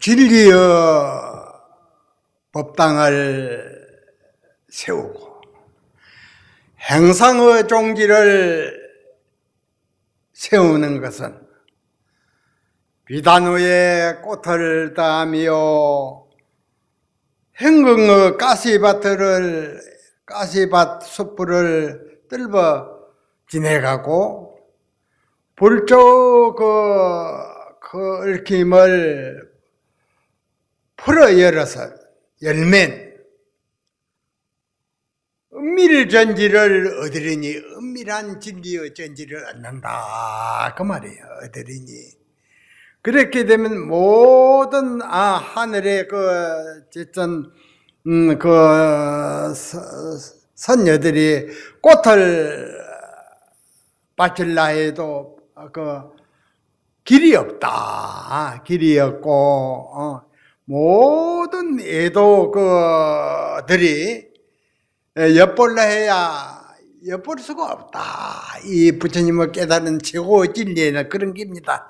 진리의 법당을 세우고 행상의 종기를 세우는 것은 비단우의 꽃을 따며 행궁의 가시밭을 가시밭 숯불을 뜰어 지내가고 불조 그, 그 얽힘을 풀어 열어서 열면 은밀 전지를 얻으리니 은밀한 진리의 전지를 얻는다 그 말이에요 얻으리니 그렇게 되면 모든 아 하늘의 그 어쨌든 음, 그 선녀들이 꽃을 바칠라 해도 그 길이 없다 길이 없고 어. 모든 애도그들이 예, 엿볼라 해야 엿볼 수가 없다. 이 부처님을 깨달은 최고의 진리는 에 그런 겁니다.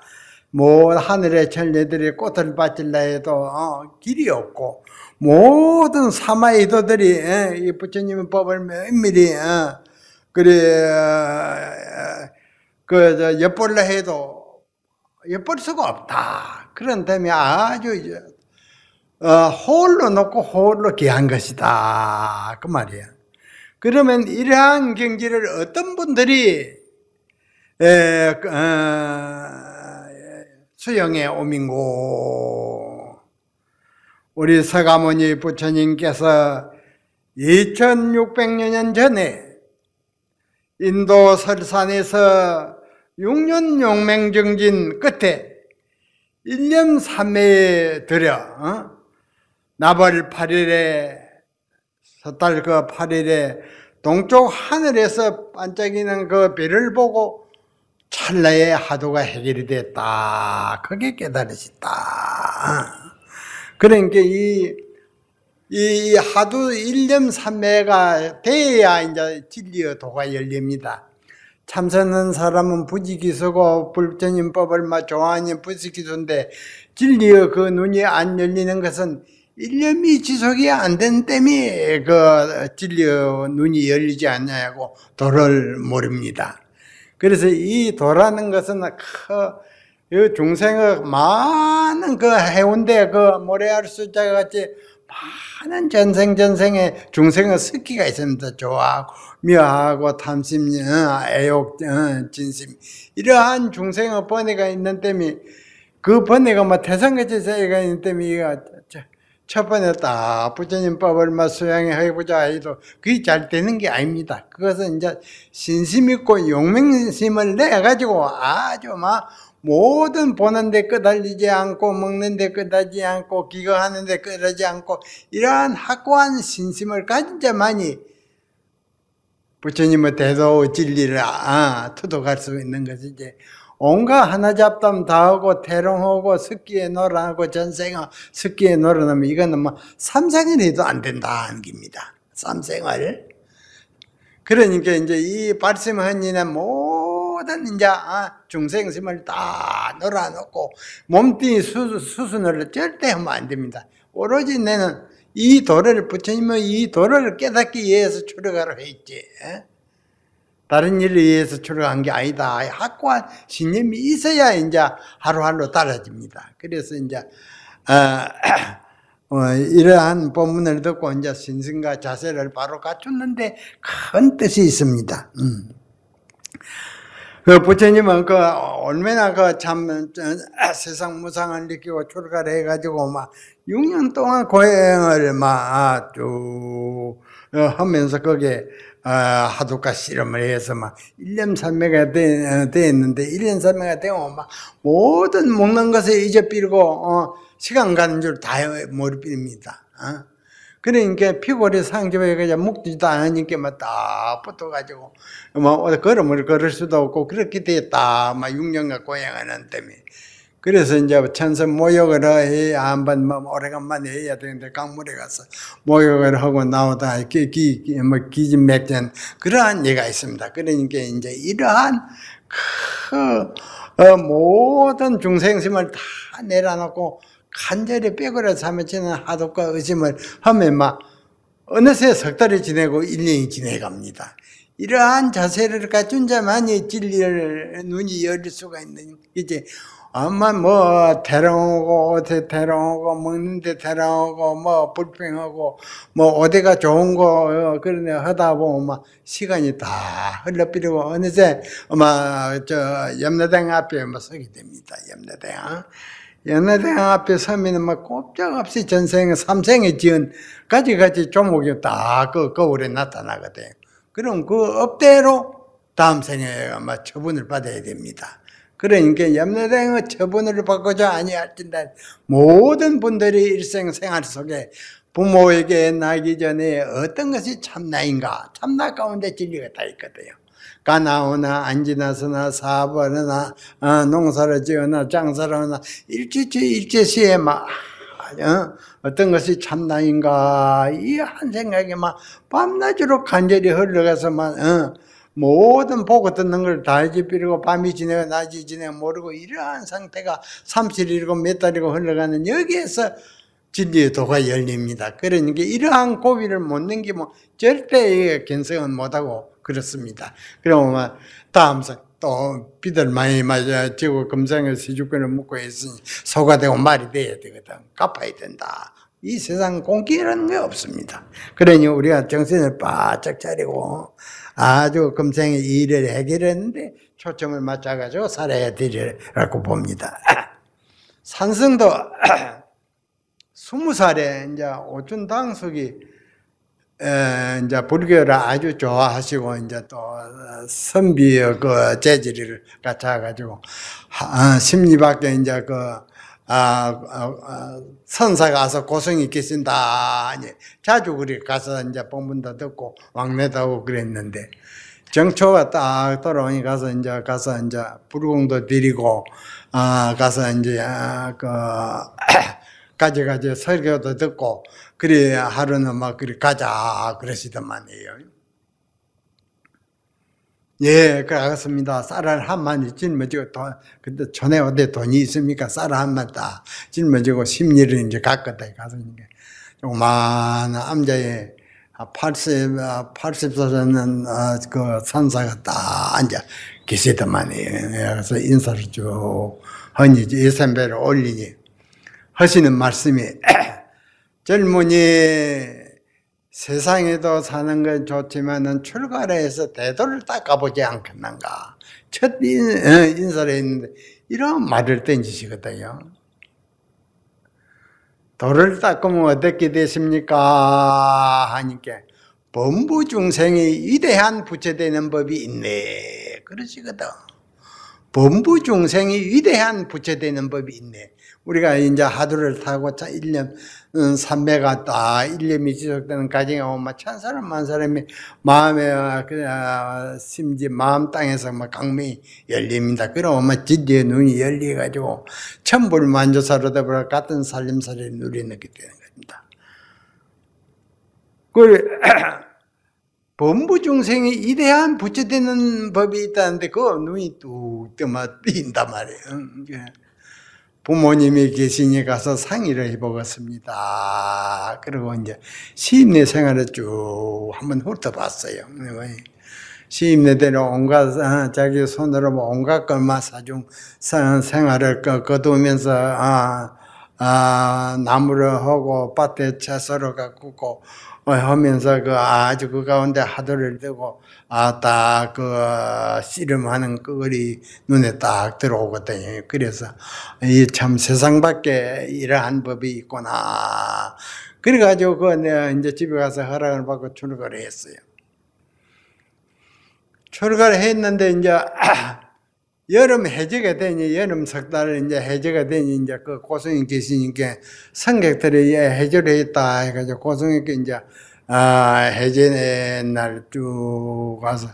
뭐 하늘의 천리들이 꽃을 바칠라 해도 어, 길이 없고 모든 사마이도들이 에, 예, 이 부처님의 법을 면밀히 어, 그래 어, 그 엿볼라 해도 엿볼 수가 없다. 그런 다음에 아주 어, 홀로 놓고 홀로 귀한 것이다. 그 말이에요. 그러면 이러한 경지를 어떤 분들이 에, 그, 어, 수영에 오민고 우리 서가모니 부처님께서 2600년 전에 인도 설산에서 6년 용맹정진 끝에 1년 3회에 들여 어? 나벌 8일에 섣달 그 8일에 동쪽 하늘에서 반짝이는 그 별을 보고 찰나의 하도가 해결이 됐다. 그게 깨달으시다. 그러니까 이, 이 하도 일념 삼매가 돼야 이제 진리의 도가 열립니다. 참선한 사람은 부지기수고 불전인법을 좋아하는 부지기수인데 진리의 그 눈이 안 열리는 것은 일년이 지속이 안 된땜에그 찔려 눈이 열리지 않냐고 도를 모릅니다. 그래서 이 도라는 것은 그 중생의 많은 그 해운대 그 모래알 숫자 같이 많은 전생 전생에 중생의 습기가 있습니다. 좋아하고 미워하고 탐심, 어, 애욕, 어, 진심 이러한 중생의 번뇌가 있는 땜이 그 번뇌가 뭐 태산같이 쌓여가 있는 땜이 이거 첫 번에 딱 부처님 법을 막 수행해 보자 해도 그게 잘 되는 게 아닙니다. 그것은 이제 신심 있고 용맹심을 내 가지고 아주 막 모든 보는데 끄달리지 않고 먹는데 끄달리지 않고 기거하는데 끄달리지 않고 이러한 확고한 신심을 가진 자만이 부처님의 대도 진리를 아, 토독할 수 있는 것이지 온갖 하나잡담 다 하고 태롱하고 습기에 놀아하고 전생아 습기에 놀아나면 이거는 뭐 삼생을 해도 안 된다 는 겁니다. 삼생을. 그러니까 이제 이발심한이의 모든 이제 아 중생심을 다 놀아놓고 몸뚱이 수순을 절대 하면 안 됩니다. 오로지 내는 이 도를 부처님은 이 도를 깨닫기 위해서 출력하러 했지. 다른 일을 위해서 출가한 게 아니다. 확고한 신념이 있어야 이제 하루하루 달라집니다 그래서 이제 어, 어, 이러한 본문을 듣고 이제 신승과 자세를 바로 갖췄는데 큰 뜻이 있습니다. 음. 그 부처님은 그 얼마나 그 참 세상 무상을 느끼고 출가를 해가지고 막 6년 동안 고행을 막쭉 어, 하면서 거기에 아, 하도가 실험을 해서 막 1년 3매가 되, 되었는데 1년 3매가 되면 막 모든 먹는 것에 잊어버리고 어, 시간 가는 줄다 몰입입니다. 어? 그러니까 피골이 상접해가지고 묶지도 않으니까 막딱 붙어가지고 막 뭐 걸음을 걸을 수도 없고 그렇게 됐다. 막 6년간 고향하는 때문에 그래서 이제 천서 모욕을 해, 한번 뭐 오래간만에 해야 되는데 강물에 가서 모욕을 하고 나오다 기, 기, 뭐 기진맥전 그러한 예가 있습니다. 그러니까 이제 이러한 그 어, 모든 중생심을 다 내려놓고 간절히 빼고라 삼매치는 하도과 의심을 하면 막 어느새 석 달이 지내고 1년이 지내갑니다. 이러한 자세를 갖춘 자만이 진리를 눈이 열릴 수가 있는 이제 아마 뭐 대롱하고 어디 대롱하고 먹는데 대롱하고 뭐 불평하고 뭐 어디가 좋은 거그러데 어, 하다 보면 막 시간이 다 흘러버리고 어느새 엄마저 염라당 앞에 막 뭐 서게 됩니다 염라당 연나대왕 앞에 서면 은막 꼼짝없이 전생에 삼생에 지은 가지가지 조목이 다그 거울에 나타나거든. 그럼 그 업대로 다음 생에 아마 처분을 받아야 됩니다. 그러니까 염려당의 처분을 받고자 아니할진다 모든 분들이 일생 생활 속에 부모에게 나기 전에 어떤 것이 참나인가 참나 가운데 진리가 다 있거든요. 가나오나 안지나서나 사업하나 어, 농사를 지어나 장사를 하나 일제치 일제시에 막 어? 떤 것이 참나인가 이 한 생각이 막 밤낮으로 간절히 흘러가서만 어? 모든 보고 듣는 걸다 해집히고 밤이 지내고 낮이 지내고 모르고 이러한 상태가 3 0이고몇 달이고 흘러가는 여기에서 진리의 도가 열립니다. 그러니까 이러한 고비를 못 넘기면 절대 견성은 못하고 그렇습니다. 그러면 다음 상또 비들 많이 맞아 지고 금생을 시주권을 묻고 있으니 소가 되고 말이 돼야 되거든. 갚아야 된다. 이 세상 공기라는 게 없습니다. 그러니 우리가 정신을 바짝 차리고 아주 금생의 일을 해결했는데 초점을 맞춰가지고 살아야 되리라고 봅니다. 산성도 스무 살에 이제 오춘 당숙이 에, 이제 불교를 아주 좋아하시고 이제 또 어, 선비의 그 재질을 갖춰 가지고 어, 심리밖에 이제 그 아, 아, 선사 가서 고성이 계신다. 자주 그리 가서 이제 본문도 듣고 왕래도 하고 그랬는데 정초가 딱 돌아오니 가서 이제 가서 이제 불공도 드리고 아 가서 이제 아, 그 가지가지 설교도 듣고 그래 하루는 막 그래 가자 그러시더만요. 이에 예, 그렇습니다. 쌀알 한만 짊어지고 돈, 근데 전에 어디 돈이 있습니까? 쌀 한만 딱 짊어지고 십리를 이제 갔거다 가서 이제 조그만 암자에 80, 아, 84세는 아, 아, 그 선사가 딱 앉아 계시더만요. 예, 그래서 인사를 쭉허니 예산배를 올리니 하시는 말씀이 젊은이 세상에도 사는 건 좋지만은 출가를 해서 대도를 닦아보지 않겠는가. 첫 인, 사를 어, 했는데 이런 말을 던지시거든요. 도를 닦으면 어떻게 되십니까? 하니까 범부 중생이 위대한 부채되는 법이 있네. 그러시거든. 범부 중생이 위대한 부채되는 법이 있네. 우리가 이제 하도를 타고 자 1년 음, 삼매 가다 1년이 아, 지속되는 과정에 오면 찬 사람 만 사람이 마음에 어, 그냥 아, 심지 마음 땅에서 막 강명이 열립니다. 그러면 지디의 눈이 열려가지고 천불 만조사로 더불어 같은 살림살이를 누리게 되는 겁니다. 그걸 범부 중생이 이대한 부처되는 법이 있다는데 그 눈이 뚝 뜨면 뛴단 말이에요. 음, 예. 부모님이 계시니 가서 상의를 해보겠습니다. 그리고 이제 시임내 생활을 쭉 한번 훑어봤어요. 시임내대로 온갖 어, 자기 손으로 뭐 온갖 걸만 사중 생활을 거두면서 아, 아, 나무를 하고 밭에 채소를 가꾸고 뭐 하면서 그 아주 그 가운데 하도를 대고 아따그 씨름하는 그거리 눈에 딱 들어오거든요. 그래서 이 참 세상 밖에 이러한 법이 있구나. 그래가지고 그 내가 이제 집에 가서 허락을 받고 출가를 했어요. 출가를 했는데 이제 여름 해제가 되니 여름 석달을 이제 해제가 되니 이제 그 고성인 계시니까 성객들이 예, 해제를 했다 해가지고 고성인께 이제 아 해제 날 쭉 와서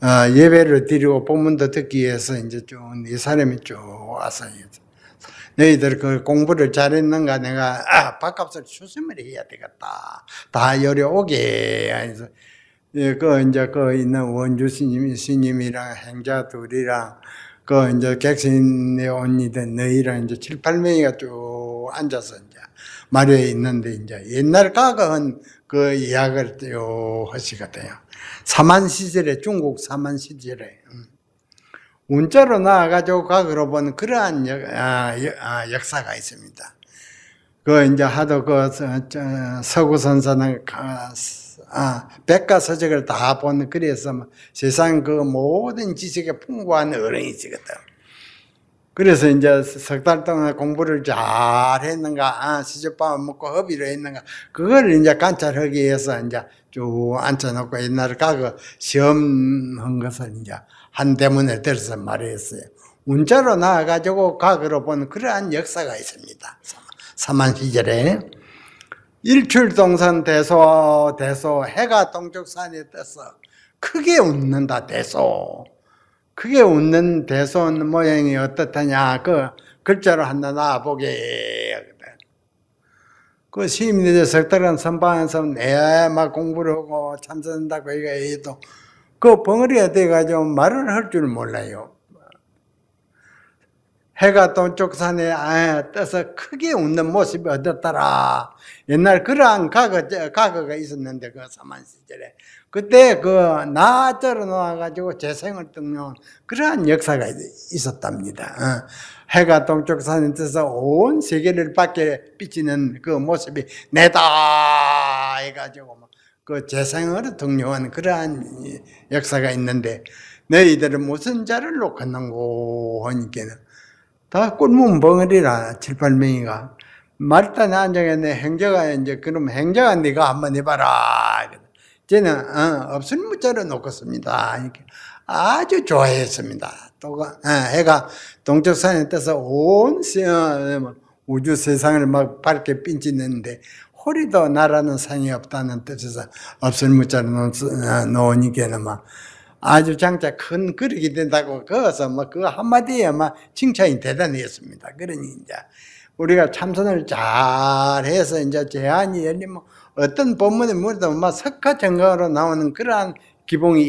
아, 예배를 드리고 본문도 듣기 위해서 이제 쭉네 사람이 쭉 와서 너희들 그 공부를 잘했는가 내가 아 밥값을 추수을 해야 되겠다 다 요리 오게 해서 예, 그 이제 그 있는 원주 스님, 스님이랑 행자 둘이랑 그 이제 객신의 언니들 너희랑 이제 7, 8명이가 쭉 앉아서 이제 마루에 있는데 이제 옛날 가가한 그 이야기를 요 하시거든요. 사만 시절에 중국 사만 시절에 문자로 음. 나와가지고 과거로 본 그러한 역, 아, 역, 아, 역사가 있습니다. 그 이제 하도 그 서구 선사는 아, 백과사적을다 본, 그래서 세상 그 모든 지식에 풍부한 어른이지거든. 그래서 이제 석 달 동안 공부를 잘 했는가, 아, 시집밥 먹고 허비로 했는가, 그걸 이제 관찰하기 위해서 이제 쭉 앉혀놓고 옛날에 가서 시험한 것을 이제 한 대문에 들어서 말했어요. 문자로 나와가지고 과거로 본 그러한 역사가 있습니다. 사만 시절에. 일출동산 대소 대소 해가 동쪽산이 떴어 크게 웃는다 대소 크게 웃는 대소 는 모양이 어떻다냐 그 글자로 한다 나보게 그 시민들 석달은 선방에서 내막 공부를 하고 참선한다고 얘기해도 그 벙어리가 돼가지고 말을 할 줄 몰라요 해가 동쪽 산에 아, 떠서 크게 웃는 모습이 어떻더라. 옛날 그러한 과거, 과거가 있었는데, 그 사만 시절에. 그때 그 나절을 놓아가지고 재생을 뜯는 그러한 역사가 있었답니다. 어. 해가 동쪽 산에 떠서 온 세계를 밖에 비치는 그 모습이 내다! 해가지고 그 재생을 등용한 그러한 역사가 있는데, 너희들은 무슨 자를 놓겠는고 하니까는 다 꽃문 벙어리라, 7, 8명이가. 말단에 앉아겠네. 행자가 이제, 그럼 행자가 네가 한번 해봐라. 쟤는 어, 없을 무자로 놓겠습니다. 이렇게. 아주 좋아했습니다. 또, 어, 해가 동쪽산에 떠서 온 어, 뭐 우주 세상을 막 밝게 핀짓는데, 허리도 나라는 상이 없다는 뜻에서 없을 무자로 놓으니까는 어, 막, 아주 장차 큰 그릇이 된다고 거기서 뭐 그 한마디에 막 칭찬이 대단 했습니다. 그러니 이제 우리가 참선을 잘 해서 이제 제안이 열리면 뭐 어떤 본문에 물어도 막석가정강로 뭐 나오는 그러한 기봉이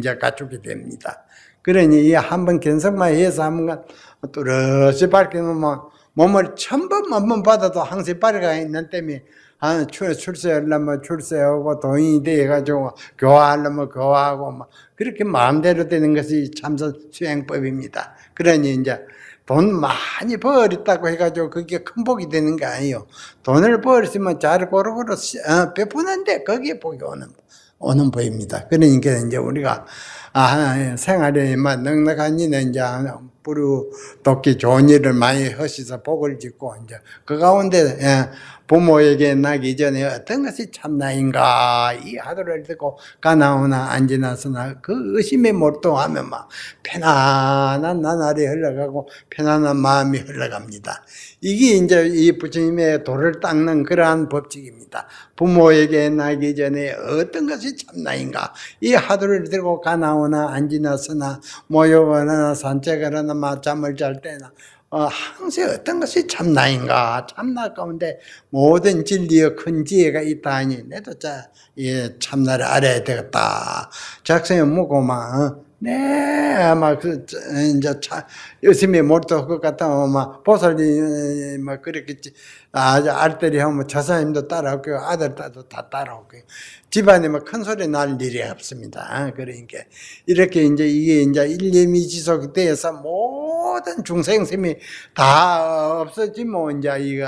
이제 갖추게 됩니다. 그러니 이 한 번 견성만 해서 한번 뚜렷이 밝히면 뭐 몸을 천 번 만 번 받아도 항상 빨리가 있는 때문에 아, 출세하려면 출세하고 돈이 돼가지고 교화하려면 교화하고 막 그렇게 마음대로 되는 것이 참선 수행법입니다. 그러니 이제 돈 많이 벌었다고 해가지고 그게 큰 복이 되는 거 아니에요. 돈을 벌었으면 잘 고루고루 어, 베푸는데 거기에 복이 오는 오는 보입니다. 그러니까 이제 우리가 아, 생활에만 넉넉한 이는 이제 부고 돕기 좋은 일을 많이 하셔서 복을 짓고 이제 그 가운데 예, 부모에게 나기 전에 어떤 것이 참나인가 이 하도를 듣고 가나오나 안 지나서나 그 의심에 몰두하면 막 편안한 나날이 흘러가고 편안한 마음이 흘러갑니다. 이게 이제 이 부처님의 도를 닦는 그러한 법칙입니다. 부모에게 나기 전에 어떤 것이 참나인가 이 하도를 들고 가나오나 안 지나서나 모여거나 산책하나 막 잠을 잘 때나 어, 항상 어떤 것이 참나인가 참나 가운데 모든 진리의 큰 지혜가 있다니 내도 자, 예, 참나를 알아야 되겠다 작성해 먹고만 네, 아마 그 이제 차, 열심히 몰두할것 같아. 막 보살님 막 뭐 그랬겠지. 아, 알뜰히 하면 저사님도 따라오고 아들 딸도 다 따라오고 집안에 막큰 뭐 소리 날 일이 없습니다. 그러니까 이렇게 이제 이게 이제 일념이 지속이 돼서 모든 중생심이 다 없어지면 이제 이거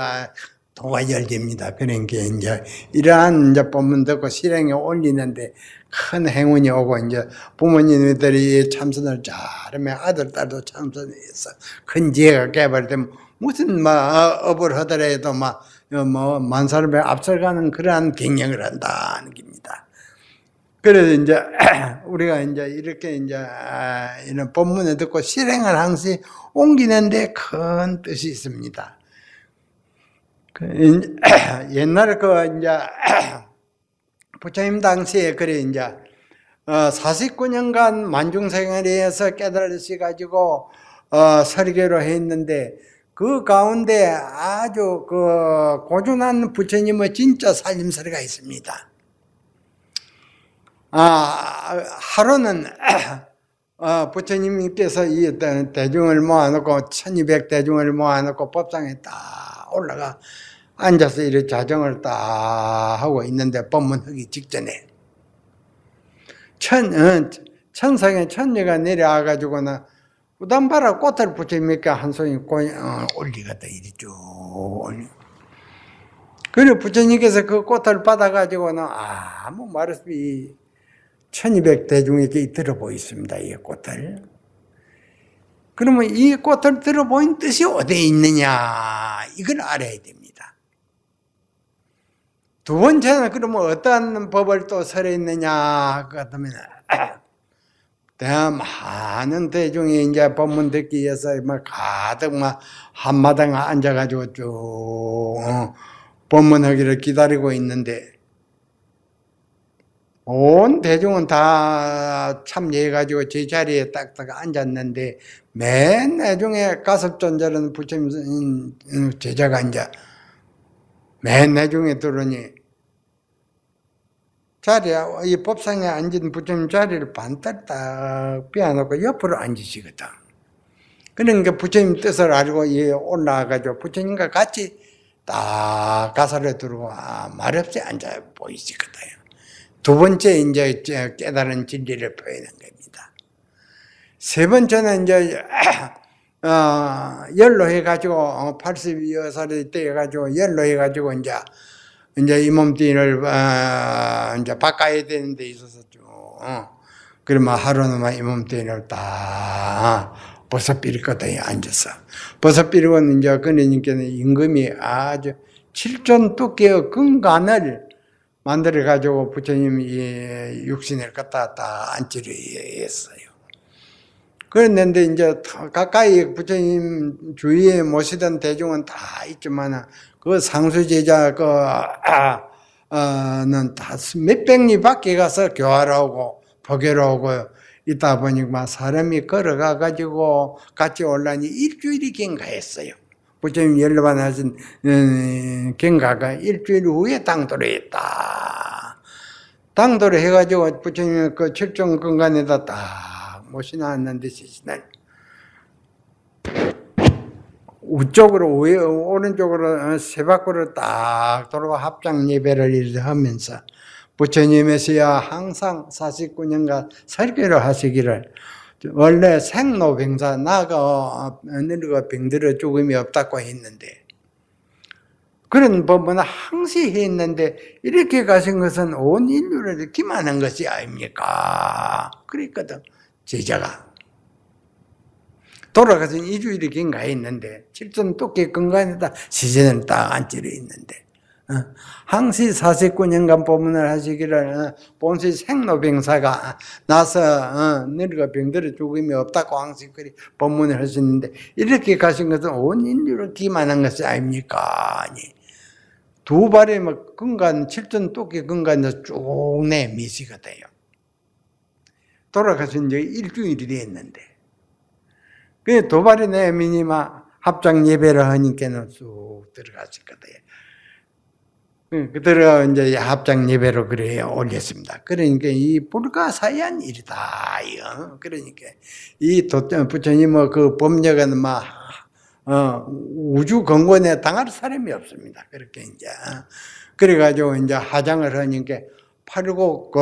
도가열기니다그러니 이제 이러한 이제 법문 듣고 실행에 올리는데 큰 행운이 오고 이제 부모님들이 참선을 잘하면 아들 딸도 참선해서 큰 지혜가 깨버리면 무슨 뭐 업을 하더라도 막뭐 어, 만사를 앞서가는 그러한 경영을 한다는 겁니다. 그래서 이제 우리가 이제 이렇게 이제 아, 이런 법문을 듣고 실행을 항상 옮기는데 큰 뜻이 있습니다. 그옛날그 이제 부처님 당시에 그래 이제 49년간 어, 만중생활에서 깨달으시 가지고 어, 설계로 했는데 그 가운데 아주 그 고준한 부처님의 진짜 살림설이가 있습니다. 아 하루는 어, 부처님께서 이 대중을 모아놓고 1200 대중을 모아놓고 법상에 딱 올라가 앉아서 이렇게 자정을 딱 하고 있는데 법문하기 직전에 천, 어, 천상에 천녀가 내려와가지고 나 우담바라 꽃을 붙입니까? 한 손이 꽃이 어, 올리겠다 이리 쭉 올리 그리고 부처님께서 그 꽃을 받아가지고 는 아무 말 없이 1200 대중에게 들어보 이십니다이 꽃을. 그러면 이 꽃을 들어보인 뜻이 어디에 있느냐? 이걸 알아야 됩니다. 두 번째는 그러면 어떤 법을 또 설했느냐 그다음 많은 대중이 이제 법문 듣기 위해서 막 가득 막 한마당 앉아가지고 쭉 어, 법문하기를 기다리고 있는데 온 대중은 다 참여해가지고 제 자리에 딱딱 앉았는데 맨 나중에 가섭전자는 부처님 음, 음, 제자가 앉아 맨 나중에 들으니 자리에 이 법상에 앉은 부처님 자리를 반딱 딱 빼놓고 옆으로 앉으시거든. 그러니까 부처님 뜻을 알고 올라와가지고 부처님과 같이 딱 가사를 들어와 아, 말없이 앉아 보이시거든. 두 번째 이제 깨달은 진리를 표현한 겁니다. 세 번째는 이제 어, 열로 해가지고 82살이 때 해가지고 열로 해가지고 이제 이제 이 몸뚱이를 어, 이제 바꿔야 되는 데 있어서 쭉 어. 그러면 하루는 이 몸뚱이를 다 버섯 비리거든에 앉아서 버섯 비리고는 이제 그네님께는 임금이 아주 7전 두께의 근간을 만들어 가지고 부처님이 육신을 갖다 다 앉으려 했어요. 그랬는데 이제 가까이 부처님 주위에 모시던 대중은 다 있지만 그 상수제자 그 아, 어는 다 몇백 리밖에 가서 교활하고 포교하고 있다 보니까 사람이 걸어가 가지고 같이 올라니 일주일이 경과 했어요. 부처님 열반 하신 어, 경과가 일주일 후에 당도를 했다. 당도를 해가지고 부처님 그 칠정 공간에다 딱 못이 나왔는데 지난 우쪽으로 위, 오른쪽으로 세 바퀴로 딱 돌아 합장 예배를 하면서 부처님에서야 항상 49년간 설교를 하시기를 원래 생로병사 나가 늙어 병들어 죽음이 없다고 했는데 그런 법은 항시 했는데 이렇게 가신 것은 온 인류를 기만한 것이 아닙니까? 그랬거든. 제자가. 돌아가서 2주일이 긴가 있는데, 집도는 똑같에다 시세는 딱 안찌려 있는데, 어? 항시 사세년간 보문을 하시기를 어? 본시 생로병사가 나서 어, 너가 병들어 죽음이 없다고 항시 그리 법문을 하셨는데 이렇게 가신 것은 온 인류를 기만한 것이 아닙니까? 아니 두 발에 막 뭐 근간 칠전 똑기 근간에서 쭉 내 미시거든요. 돌아가신 지 일주일이 됐는데. 그 도발이 내미니마 합장 예배를 하니까는 쑥 들어갔을 거다. 예, 그들은 이제 합장 예배로 그래 올렸습니다. 그러니까 이 불가사의한 일이다. 그러니까 이 부처님 뭐 그 법력은 막 어, 우주 건곤에 당할 사람이 없습니다. 그렇게 이제 그래가지고 이제 하장을 하니까 팔고 그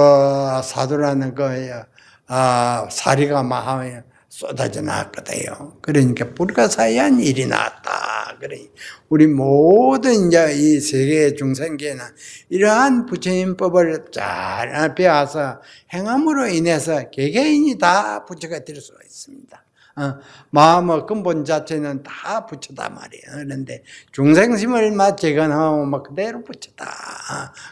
사도라는 거예요. 아, 사리가 마음에 쏟아져 나왔거든요. 그러니까 불가사의한 일이 났다 그러니 우리 모든 이제 이 세계 중생계는 이러한 부처님법을 잘 배워서 행함으로 인해서 개개인이 다 부처가 될 수가 있습니다. 어, 마음의 근본 자체는 다 부처다 말이에요. 그런데 중생심을 제거하고 막 그대로 부처다.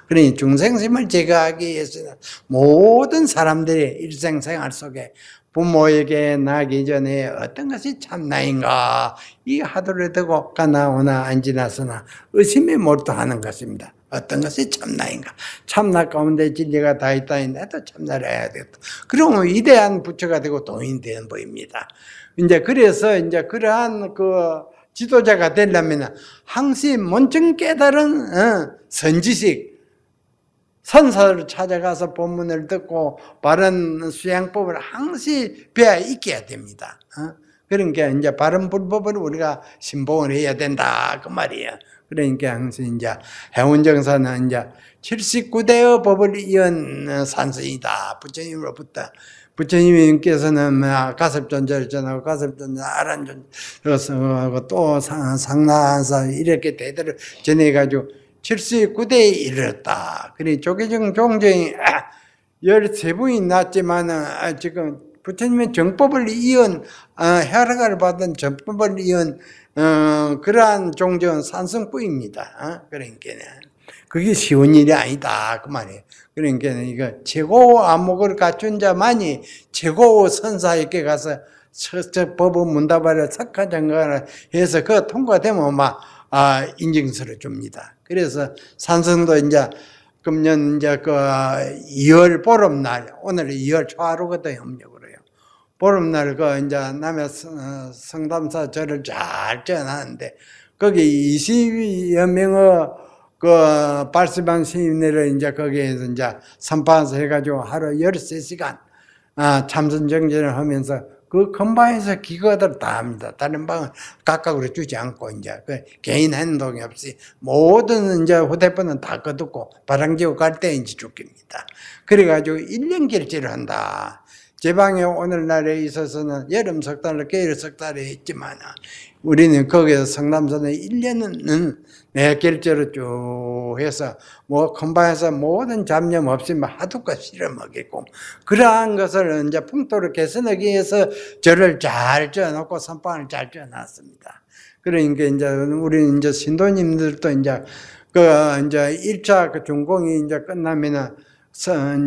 그러니 중생심을 제거하기 위해서는 모든 사람들이 일생생활 속에 부모에게 나기 전에 어떤 것이 참나인가 이 하도를 듣고 가나오나 안 지나서나 의심에 몰두하는 것입니다. 어떤 것이 참나인가. 참나 가운데 진리가 다 있다 인데도 참나를 해야 되겠다. 그러면 위대한 부처가 되고 도인되는 보입니다. 이제 그래서 이제 그러한 그 지도자가 되려면 항시 먼저 깨달은 어, 선지식, 선사를 찾아가서 본문을 듣고 바른 수양법을 항시 배워 익혀야 됩니다. 어? 그러니까 이제 바른 불법을 우리가 신봉을 해야 된다 그 말이에요. 그러니까 항상 이제 해운정사는 이제 79대의 법을 이은 산성이다. 부처님으로부터. 부처님께서는 뭐 가섭존자를 전하고 가섭존자 아란존하고 또 상나사 이렇게 대대를 전해가지고 79대에 이르렀다. 그래 조계종 종종이 13분이 났지만 지금 부처님의 정법을 이은 아, 혈액을 받은 정법을 이은 어, 그러한 종종 산성뿌입니다. 어? 그러니까 그게 쉬운 일이 아니다 그 말이에요. 그러니까 이거 최고 안목을 갖춘 자만이 최고 선사에게 가서 저법원 문답하려 착한 장관을 해서 그 통과되면 막 아, 인증서를 줍니다. 그래서 산성도 이제 금년 이제 그 2월 보름날 오늘 2월 초하루거든요. 보름날 그 이제 남해 어, 성담사 절을 잘 전하는데 거기 20여 명의 그 발스방 스님들을 이제 거기에서 이제 선파해서 해가지고 하루 13시간 아, 참선정진을 하면서 그 건방에서 기거들 다 합니다. 다른 방은 각각으로 주지 않고 이제 그 개인 행동이 없이 모든 이제 후대폰은다 거두고 바람지고 갈때 이제 죽깁니다. 그래가지고 1년 결제를 한다. 지방에 오늘날에 있어서는 여름 석달을 겨울 석 달에 했지만 우리는 거기서 성남선에 1년은 내결제로 쭉 해서 뭐 건방에서 모든 잡념 없이 뭐 하도껏 실어먹이고 그러한 것을 이제 풍토를 개선하기 위해서 저를 잘 지어놓고 선방을 잘 지어놨습니다. 그러니까 이제 우리는 이제 신도님들도 이제 그 이제 1차 그 중공이 이제 끝나면은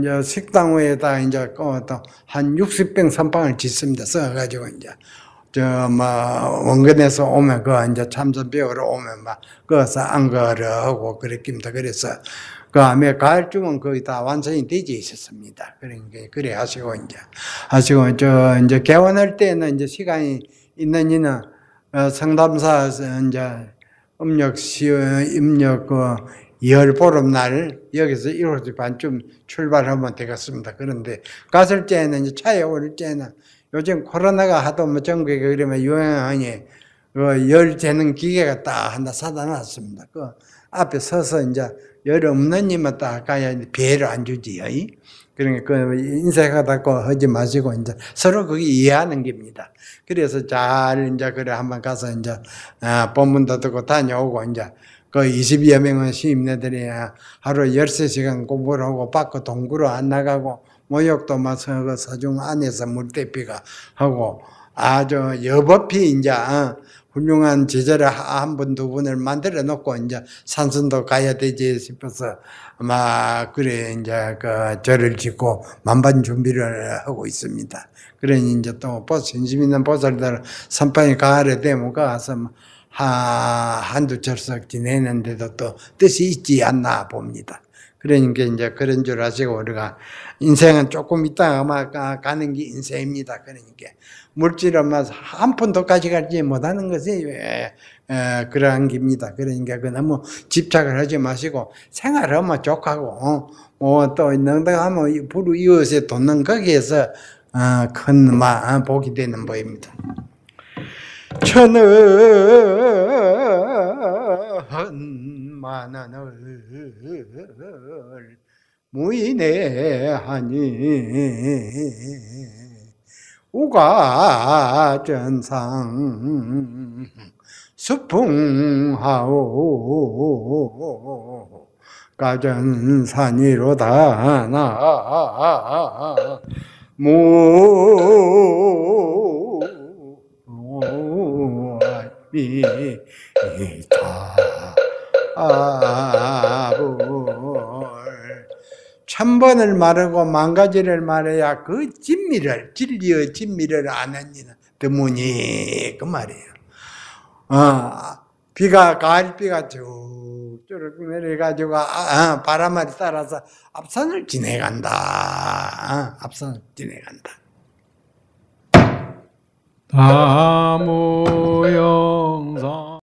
이제 식당 위에다 이제 또한 6 0평 선방을 짓습니다. 써가지고 이제 저막 뭐 원근에서 오면 그 이제 참선 벽으로 오면 막 거기서 안거를 하고 그랬습니다 그래서 그 다음에 가을쯤은 거의 다 완성이 되지 있었습니다. 그러니까 그래 하시고 이제 하시고 저 이제 개원할 때는 이제 시간이 있는 이는 어, 성담사 이제 음력 시 입력 그열 보름날 여기서 7시 반쯤 출발하면 되겠습니다. 그런데 갔을 때에는 차에 오를 때는 요즘 코로나가 하도 뭐 전국에 그러면 유행하니 그열 어, 재는 기계가 딱 하나 사다 놨습니다. 그 앞에 서서 이제 열 없는 이은딱 가야 배를 안 주지요. 그러니까 그 인사가 닿고 하지 마시고 이제 서로 그게 이해하는 겁니다. 그래서 잘 이제 그래 한번 가서 이제 아, 본문도 듣고 다녀오고 이제 그 22여명은 시임네들이 하루 13시간 공부를 하고 밖에 동구로 안 나가고 모욕도 마서고 서중 안에서 물대피가 하고 아주 여법히 이제 어, 훌륭한 제자를 한 분, 두 분을 만들어 놓고, 이제 산선도 가야 되지 싶어서, 아마 그래, 이제, 그, 절을 짓고 만반 준비를 하고 있습니다. 그러니 이제 또, 보살, 진심 있는 보살들 선방이 가을에 되면 가서, 뭐 하, 한두 철석 지내는데도 또 뜻이 있지 않나 봅니다. 그러니까 이제 그런 줄 아시고 우리가 인생은 조금 있다가 막 가는 게 인생입니다. 그러니까 물질은 막한 푼도 가져가지 못하는 것이 에, 예, 예, 그러한 겁니다. 그러니까 그 너무 집착을 하지 마시고 생활하면 족하고 어? 뭐또 능당하면 부르 이웃에 돋는 거기에서 어, 큰마 아, 복이 되는 법입니다. 천원만원을 무인에 하니 우가전상 수풍하오 가전산이로다 나무 미다 예, 예, 예. 아불 천번을 말하고 만가지를 말해야 그 진미를 진리의 진미를 아는 이는 드문이 그 말이에요. 어, 아 비가 가을비가 쭉쭉 내려가지고 아, 바람을 따라서 앞산을 지내간다. 아, 어, 앞산을 지내간다. 다무영상